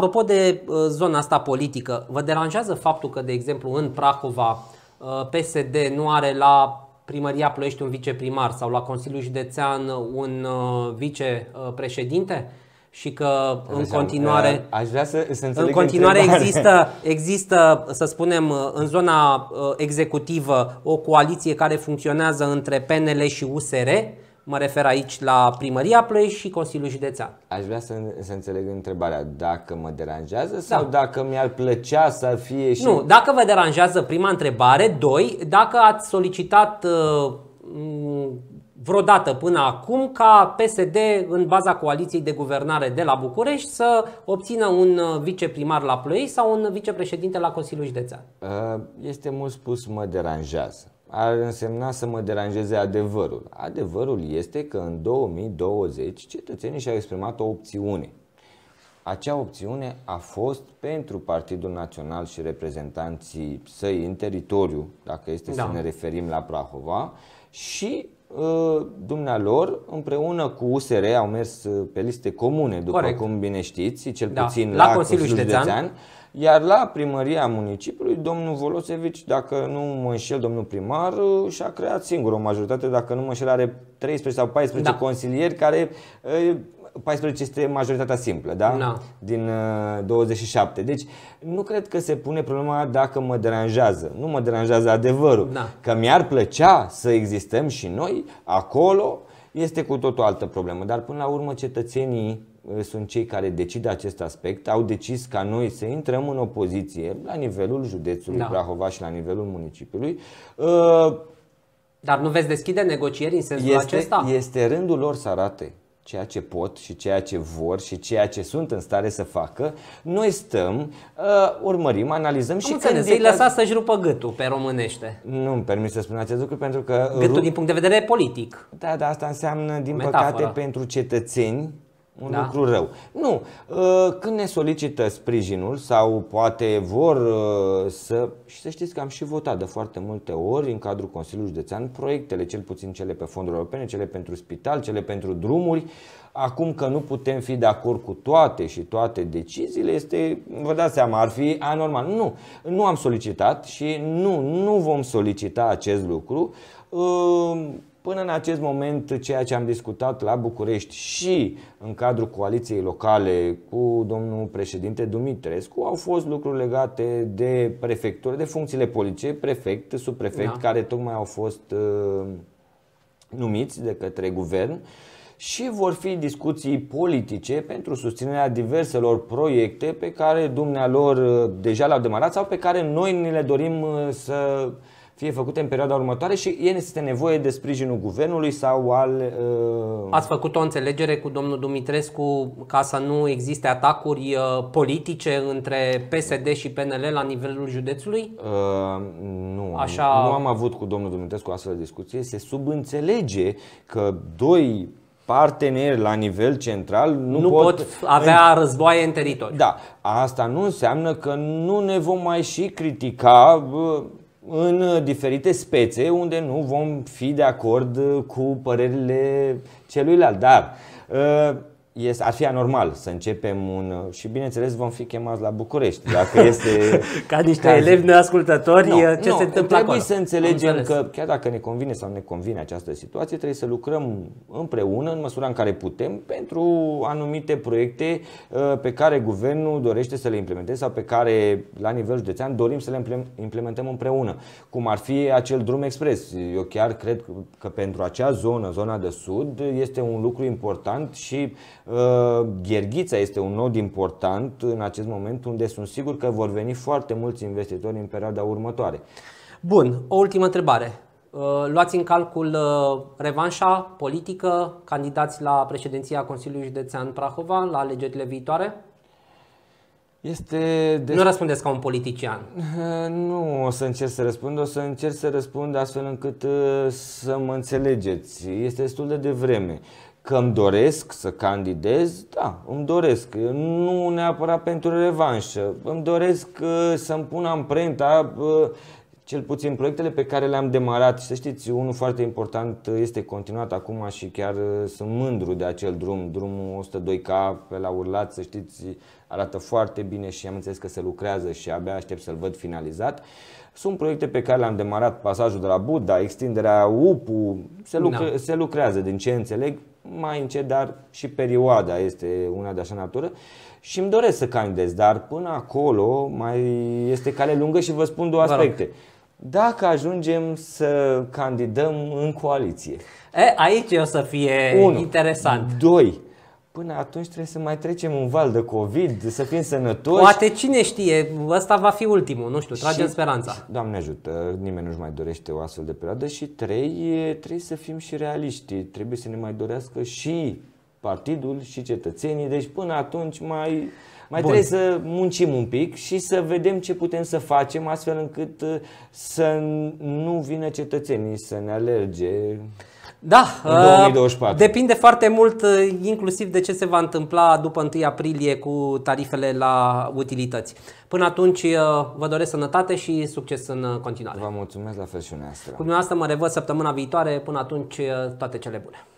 Apropo de uh, zona asta politică, vă deranjează faptul că, de exemplu, în Prahova uh, PSD nu are la primăria Ploiești un viceprimar sau la Consiliul Județean un uh, vicepreședinte? și că în continuare, aș vrea să, să în continuare există, există, să spunem, în zona executivă o coaliție care funcționează între PNL și USR Mă refer aici la primăria Ploiești și Consiliul Județean. Aș vrea să, să înțeleg întrebarea dacă mă deranjează da. sau da. dacă mi-ar plăcea să fie și... Nu, dacă vă deranjează prima întrebare. Doi, dacă ați solicitat uh, vreodată până acum ca PSD în baza coaliției de guvernare de la București să obțină un uh, viceprimar la Ploiești sau un vicepreședinte la Consiliul Județean? Uh, este mult spus, mă deranjează ar însemna să mă deranjeze adevărul. Adevărul este că în 2020 cetățenii și-au exprimat o opțiune. Acea opțiune a fost pentru Partidul Național și reprezentanții săi în teritoriu, dacă este da. să ne referim la Prahova, și uh, dumnealor împreună cu USR au mers uh, pe liste comune, după Corect. cum bine știți, cel da. puțin la, la Consiliul Județean. Județean iar la primăria municipiului, domnul Volosevici, dacă nu mă înșel, domnul primar, și-a creat singur o majoritate, dacă nu mă înșel, are 13 sau 14 da. consilieri care 14 este majoritatea simplă, da? No. Da. Din 27. Deci nu cred că se pune problema dacă mă deranjează. Nu mă deranjează adevărul. No. Da. Că mi-ar plăcea să existăm și noi acolo este cu totul altă problemă. Dar până la urmă cetățenii sunt cei care decid acest aspect, au decis ca noi să intrăm în opoziție la nivelul județului da. Prahova și la nivelul municipiului. Uh, dar nu veți deschide negocieri în sensul este, acesta? Este rândul lor să arate ceea ce pot și ceea ce vor și ceea ce sunt în stare să facă, noi stăm, uh, urmărim, analizăm Am și înțeles, îi lăsa să-și rupă gâtul pe românește. Nu îmi permis să spun acest lucru pentru că... Gâtul rup... din punct de vedere politic. Da, dar asta înseamnă, din Metafora. păcate, pentru cetățeni un da. lucru rău. Nu. Uh, când ne solicită sprijinul sau poate vor uh, să. și să știți că am și votat de foarte multe ori în cadrul Consiliului Județean proiectele, cel puțin cele pe fonduri europene, cele pentru spital, cele pentru drumuri. Acum că nu putem fi de acord cu toate și toate deciziile, este, vă dați seama, ar fi anormal. Nu, nu am solicitat și nu, nu vom solicita acest lucru uh, Până în acest moment, ceea ce am discutat la București și în cadrul coaliției locale cu domnul președinte Dumitrescu au fost lucruri legate de prefecturi, de funcțiile politice, prefect, subprefect, da. care tocmai au fost uh, numiți de către guvern și vor fi discuții politice pentru susținerea diverselor proiecte pe care dumnealor uh, deja le-au demarat sau pe care noi ne le dorim uh, să fie făcute în perioada următoare și este nevoie de sprijinul guvernului sau al... Uh... Ați făcut o înțelegere cu domnul Dumitrescu ca să nu existe atacuri uh, politice între PSD și PNL la nivelul județului? Uh, nu, Așa... nu am avut cu domnul Dumitrescu astfel de discuție. Se subînțelege că doi parteneri la nivel central nu, nu pot, pot avea în... războaie în teritoriu. Da, asta nu înseamnă că nu ne vom mai și critica uh, în uh, diferite spețe unde nu vom fi de acord uh, cu părerile celuilalt. Dar uh, este, ar fi anormal să începem un... Și bineînțeles vom fi chemați la București, dacă este... ca niște ca elevi neascultători, no, ce no, se întâmplă trebuie acolo? să înțelegem că chiar dacă ne convine sau ne convine această situație, trebuie să lucrăm împreună, în măsura în care putem, pentru anumite proiecte uh, pe care guvernul dorește să le implementeze sau pe care, la nivel județean, dorim să le implementăm împreună. Cum ar fi acel drum expres. Eu chiar cred că pentru acea zonă, zona de sud, este un lucru important și Uh, Gherghița este un nod important în acest moment unde sunt sigur că vor veni foarte mulți investitori în perioada următoare. Bun, o ultimă întrebare. Uh, luați în calcul uh, revanșa politică, candidați la președinția Consiliului Județean Prahova la alegerile viitoare? Este de... Nu răspundeți ca un politician. Nu o să încerc să răspund, o să încerc să răspund astfel încât să mă înțelegeți. Este destul de devreme. Că îmi doresc să candidez? Da, îmi doresc. Nu neapărat pentru revanșă. Îmi doresc uh, să-mi pun amprenta uh, cel puțin proiectele pe care le-am demarat, să știți, unul foarte important uh, este continuat acum și chiar sunt mândru de acel drum, drumul 102K pe la Urlat, să știți, arată foarte bine și am înțeles că se lucrează și abia aștept să-l văd finalizat. Sunt proiecte pe care le-am demarat, pasajul de la Buddha, extinderea UPU, se, da. lucre- da. se lucrează din ce înțeleg mai încet, dar și perioada este una de așa natură și îmi doresc să candidez, dar până acolo mai este cale lungă și vă spun două aspecte. Dacă ajungem să candidăm în coaliție. E, aici o să fie Unu, interesant. Doi, până atunci trebuie să mai trecem un val de COVID, să fim sănătoși. Poate cine știe, ăsta va fi ultimul, nu știu, tragem și, speranța. Doamne ajută, nimeni nu-și mai dorește o astfel de perioadă și trei, trebuie să fim și realiști, trebuie să ne mai dorească și partidul și cetățenii, deci până atunci mai... Mai Bun. trebuie să muncim un pic și să vedem ce putem să facem astfel încât uh, să nu vină cetățenii să ne alerge. Da, în 2024. Uh, depinde foarte mult uh, inclusiv de ce se va întâmpla după 1 aprilie cu tarifele la utilități. Până atunci uh, vă doresc sănătate și succes în continuare. Vă mulțumesc la fel și noastră. Cu dumneavoastră mă revăd săptămâna viitoare. Până atunci toate cele bune.